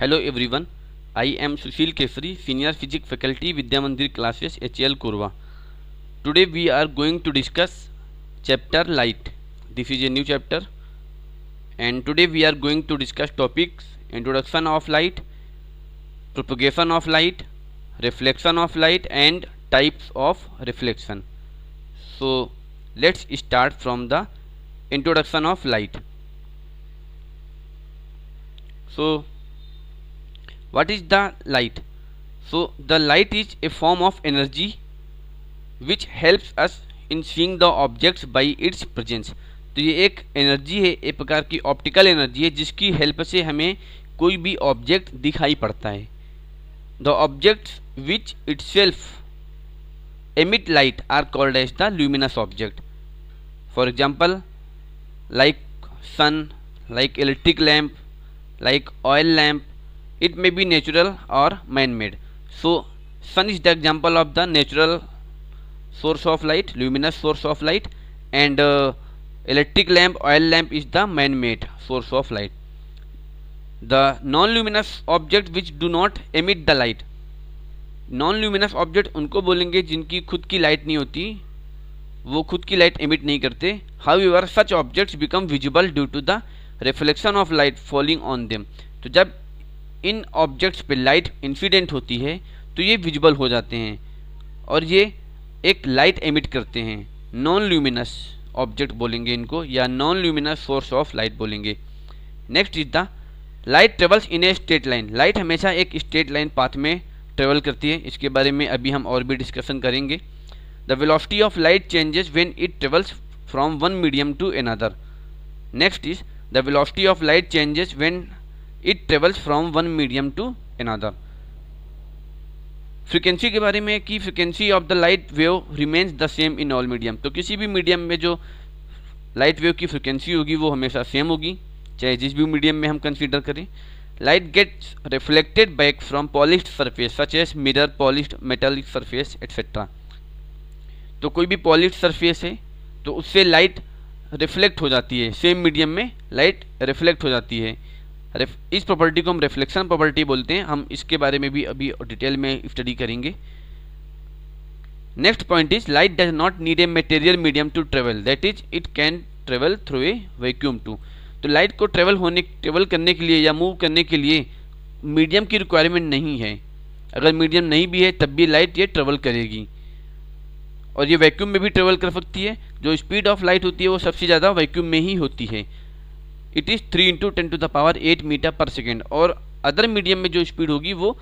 hello everyone I am Sushil Kesari senior physic faculty Vidya Mandir classes H L Korwa today we are going to discuss chapter light this is a new chapter and today we are going to discuss topics introduction of light propagation of light reflection of light and types of reflection so let's start from the introduction of light so what is the light so the light is a form of energy which helps us in seeing the objects by its presence तो ये एक energy है एक प्रकार की optical energy है जिसकी help से हमें कोई भी ऑब्जेक्ट दिखाई पड़ता है the object which itself emit light are called as the luminous object for example like sun like electric lamp like oil lamp it may be natural or man made so sun is the example of the natural source of light luminous source of light and electric lamp oil lamp is the man made source of light the non luminous object which do not emit the light non luminous object उनको बोलेंगे जिनकी खुद की light नहीं होती वो खुद की लाइट एमिट नहीं करते how you are such objects become visible due to the reflection of light falling on them तो जब इन ऑब्जेक्ट्स पे लाइट इंसिडेंट होती है तो ये विजिबल हो जाते हैं और ये एक लाइट एमिट करते हैं नॉन ल्यूमिनस ऑब्जेक्ट बोलेंगे इनको या non luminous source of light बोलेंगे next is the light travels in a straight line light हमेशा एक स्ट्रेट लाइन पाथ में ट्रेवल करती है इसके बारे में अभी हम और भी डिस्कशन करेंगे the velocity of light changes when it travels from one medium to another next is the velocity of light changes when it travels from one medium to another frequency के बारे में कि frequency of the light wave remains the same in all medium तो किसी भी medium में जो light wave की फ्रिक्वेंसी होगी वो हमेशा सेम होगी चाहे जिस भी मीडियम में हम कंसिडर करें light gets reflected back from polish surface such as mirror polish metallic surface etcetera तो कोई भी पॉलिश सरफेस है तो उससे लाइट रिफ्लेक्ट हो जाती है सेम मीडियम में लाइट रिफ्लेक्ट हो जाती है इस प्रॉपर्टी को हम रिफ्लेक्शन प्रॉपर्टी बोलते हैं हम इसके बारे में भी अभी डिटेल में स्टडी करेंगे next point is light does not need a material medium to travel that is it can travel through a vacuum too तो लाइट को ट्रेवल होने ट्रेवल करने के लिए या मूव करने के लिए मीडियम की रिक्वायरमेंट नहीं है अगर मीडियम नहीं भी है तब भी लाइट ये ट्रेवल करेगी और ये वैक्यूम में भी ट्रेवल कर सकती है जो स्पीड ऑफ लाइट होती है वो सबसे ज़्यादा वैक्यूम में ही होती है it is three into ten to the power eight metre per second और अदर मीडियम में जो स्पीड होगी वो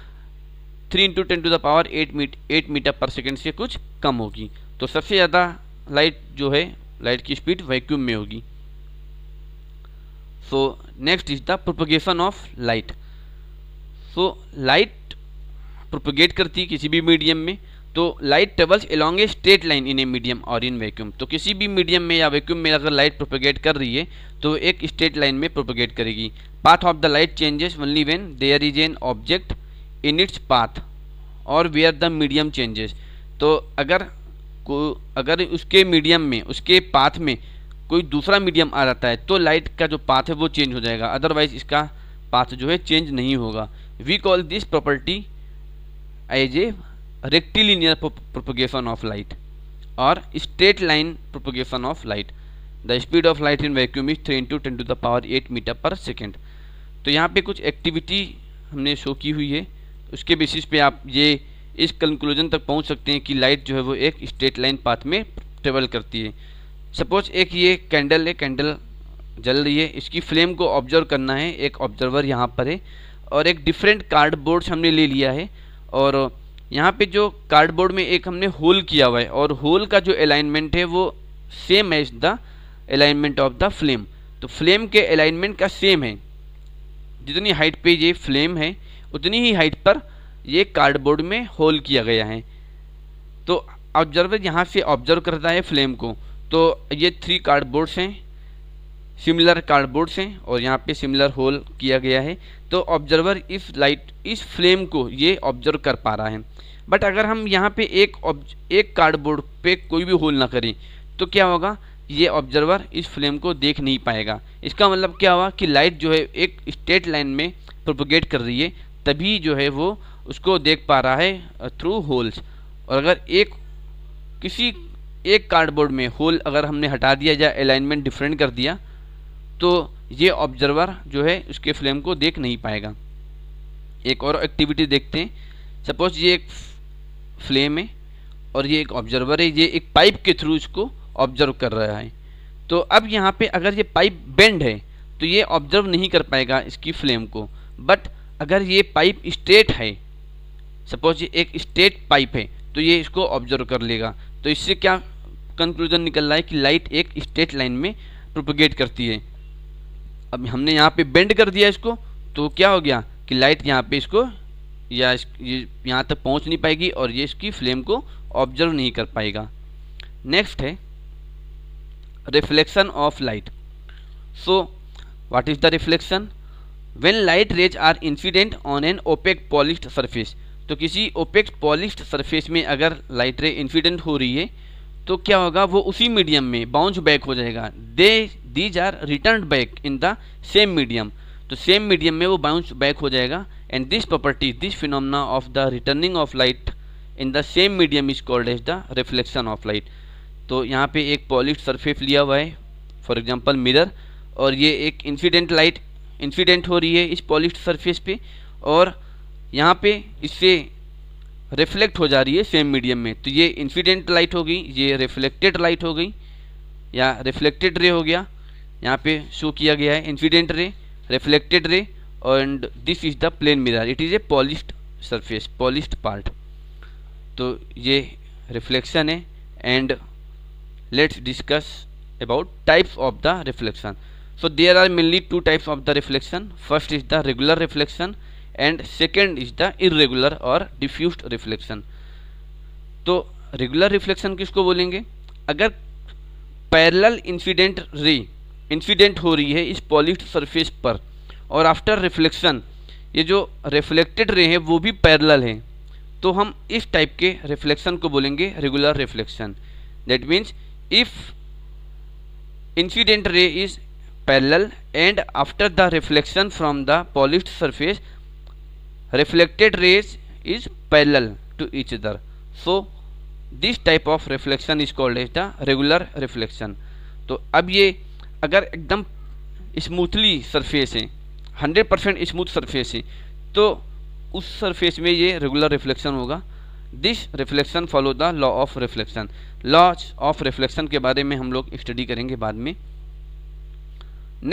three into ten to the power eight meet eight metre per second से कुछ कम होगी तो सबसे ज़्यादा लाइट जो है लाइट की स्पीड वैक्यूम में होगी so next is the propagation of light so light propagate करती है किसी भी मीडियम में तो light travels along a straight line in a medium और इन वैक्यूम तो किसी भी मीडियम में या वैक्यूम में अगर लाइट प्रोपोगेट कर रही है तो एक स्ट्रेट लाइन में प्रोपोगेट करेगी path of the light changes only when there is an object in its path और वेयर द मीडियम चेंजेस तो अगर को अगर उसके मीडियम में उसके पाथ में कोई दूसरा मीडियम आ जाता है तो लाइट का जो पाथ है वो चेंज हो जाएगा अदरवाइज इसका पाथ जो है चेंज नहीं होगा we call this property as a rectilinear propagation of light और straight line propagation of light the speed of light in vacuum is three into ten to the power eight metre per second तो यहाँ पे कुछ activity हमने show की हुई है उसके बेसिस पे आप ये इस कंक्लूजन तक पहुँच सकते हैं कि लाइट जो है वो एक स्ट्रेट लाइन पाथ में ट्रेवल करती है सपोज एक ये कैंडल है कैंडल जल रही है इसकी फ्लेम को ऑब्जर्व करना है एक ऑब्जर्वर यहाँ पर है और एक डिफरेंट कार्डबोर्ड हमने ले लिया है और यहाँ पे जो कार्डबोर्ड में एक हमने होल किया हुआ है और होल का जो अलाइनमेंट है वो सेम है is the alignment of the flame तो फ्लेम के अलाइनमेंट का सेम है जितनी हाइट पे ये फ्लेम है उतनी ही हाइट पर ये कार्डबोर्ड में होल किया गया है तो ऑब्जर्वर यहाँ से ऑब्जर्व करता है फ्लेम को तो ये थ्री कार्डबोर्ड्स हैं सिमिलर कार्डबोर्ड हैं और यहाँ पे सिमिलर होल किया गया है तो ऑब्जर्वर इस लाइट इस फ्लेम को ये ऑब्जर्व कर पा रहा है बट अगर हम यहाँ पे एक एक कार्डबोर्ड पे कोई भी होल ना करें तो क्या होगा ये ऑब्जर्वर इस फ्लेम को देख नहीं पाएगा इसका मतलब क्या हुआ कि लाइट जो है एक स्ट्रेट लाइन में प्रोपोगेट कर रही है तभी जो है वो उसको देख पा रहा है थ्रू uh, होल्स और अगर एक किसी एक कार्डबोर्ड में होल अगर हमने हटा दिया या अलाइनमेंट डिफरेंट कर दिया तो ये ऑब्जर्वर जो है उसके फ्लेम को देख नहीं पाएगा एक और एक्टिविटी देखते हैं सपोज ये एक फ्लेम है और ये एक ऑब्जर्वर है ये एक पाइप के थ्रू इसको ऑब्जर्व कर रहा है तो अब यहाँ पे अगर ये पाइप बेंड है तो ये ऑब्जर्व नहीं कर पाएगा इसकी फ्लेम को बट अगर ये पाइप स्ट्रेट है सपोज ये एक स्ट्रेट पाइप है तो ये इसको ऑब्जर्व कर लेगा तो इससे क्या कंक्लूजन निकल रहा है कि लाइट एक स्ट्रेट लाइन में प्रोपोगेट करती है अब हमने यहाँ पे बेंड कर दिया इसको तो क्या हो गया कि लाइट यहाँ पे इसको या इस, ये यहाँ तक पहुँच नहीं पाएगी और ये इसकी फ्लेम को ऑब्जर्व नहीं कर पाएगा नेक्स्ट है reflection of light so what is the reflection when light rays are incident on an opaque polish surface तो किसी ओपेक पॉलिश सरफेस में अगर लाइट रे इंसिडेंट हो रही है तो क्या होगा वो उसी मीडियम में बाउंस बैक हो जाएगा they these are return back in the same medium तो सेम मीडियम में वो बाउंस बैक हो जाएगा and this property this phenomena of the returning of light in the same medium is called as the reflection of light तो यहाँ पे एक polish surface लिया हुआ है फॉर एग्जाम्पल मिरर और ये एक इंसिडेंट लाइट इंसिडेंट हो रही है इस पॉलिश सरफेस पे और यहाँ पे इससे रिफ्लेक्ट हो जा रही है सेम मीडियम में तो ये इंसिडेंट लाइट हो गई ये रिफ्लेक्टेड लाइट हो गई या रिफ्लेक्टेड रे हो गया यहाँ पे शो किया गया है incident ray reflected ray and this is the plane mirror it is a polished surface polished part तो ये रिफ्लेक्शन है and let's discuss about types of the reflection so there are mainly two types of the reflection first is the regular reflection and second is the irregular और diffuse reflection तो regular reflection किसको बोलेंगे अगर parallel incident ray incident हो रही है इस polish surface पर और आफ्टर रिफ्लेक्शन ये जो रिफ्लेक्टेड रे हैं वो भी पैरल हैं तो हम इस टाइप के रिफ्लेक्शन को बोलेंगे regular reflection that means if incident ray is parallel and after the reflection from the polish surface reflected rays is parallel to each other so this type of reflection is called as the regular reflection तो अब ये अगर एकदम smoothly surface है hundred percent smooth surface है तो उस surface में ये रेगुलर रिफ्लेक्शन होगा this reflection follow the law of reflection laws of reflection के बारे में हम लोग स्टडी करेंगे बाद में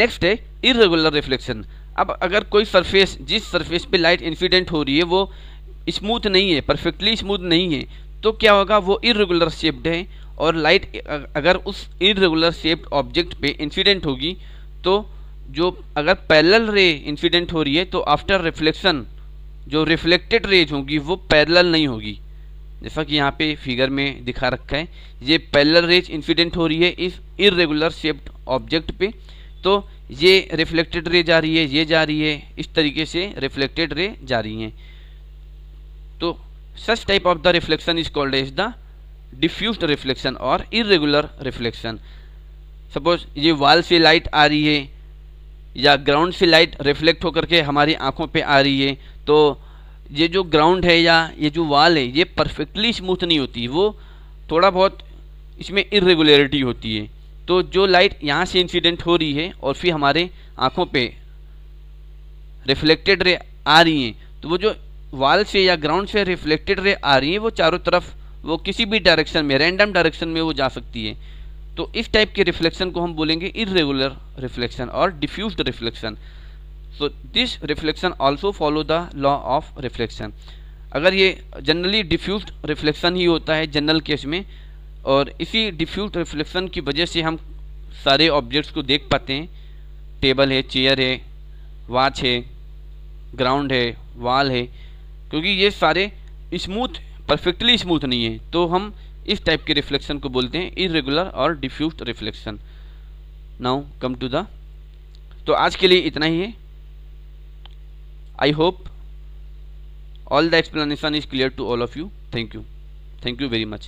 नेक्स्ट है इरेगुलर रिफ्लेक्शन अब अगर कोई सरफेस जिस सरफेस पे लाइट इंसिडेंट हो रही है वो स्मूथ नहीं है परफेक्टली स्मूथ नहीं है तो क्या होगा वो इरेगुलर शेप्ड है और लाइट अगर उस इरेगुलर शेप्ड ऑब्जेक्ट पे इंसिडेंट होगी तो जो अगर पैरेलल रे इंसिडेंट हो रही है तो आफ्टर रिफ्लेक्शन जो रिफ्लेक्टेड रेज होगी वो पैरेलल नहीं होगी जैसा कि यहाँ पे फिगर में दिखा रखा है ये पैरेलल रेज इंसिडेंट हो रही है इस इरेगुलर शेप्ड ऑब्जेक्ट पे तो ये रिफ्लेक्टेड रे जा रही है ये जा रही है इस तरीके से रिफ्लेक्टेड रे जा रही हैं तो such type of the reflection is called as the diffuse reflection और इरेगुलर रिफ्लेक्शन सपोज ये वाल से लाइट आ रही है या ग्राउंड से लाइट रिफ्लेक्ट होकर के हमारी आंखों पे आ रही है तो ये जो ग्राउंड है या ये जो वाल है ये परफेक्टली स्मूथ नहीं होती वो थोड़ा बहुत इसमें इरेगुलरिटी होती है तो जो लाइट यहाँ से इंसिडेंट हो रही है और फिर हमारे आँखों पर रिफ्लेक्टेड रे आ रही हैं तो वो जो वाल से या ग्राउंड से रिफ्लेक्टेड रे आ रही हैं वो चारों तरफ वो किसी भी डायरेक्शन में रैंडम डायरेक्शन में वो जा सकती है तो इस टाइप के रिफ्लेक्शन को हम बोलेंगे इरेगुलर रिफ्लेक्शन और diffuse reflection so this reflection also follow the law of reflection अगर ये जनरली डिफ्यूज रिफ्लेक्शन ही होता है जनरल केस में और इसी डिफ्यूज रिफ्लेक्शन की वजह से हम सारे ऑब्जेक्ट्स को देख पाते हैं टेबल है चेयर है वाच है ग्राउंड है वाल है क्योंकि ये सारे स्मूथ परफेक्टली स्मूथ नहीं है तो हम इस टाइप के रिफ्लेक्शन को बोलते हैं इरेगुलर और diffuse reflection now come to the तो आज के लिए इतना ही है I hope all the explanation is clear to all of you thank you thank you very much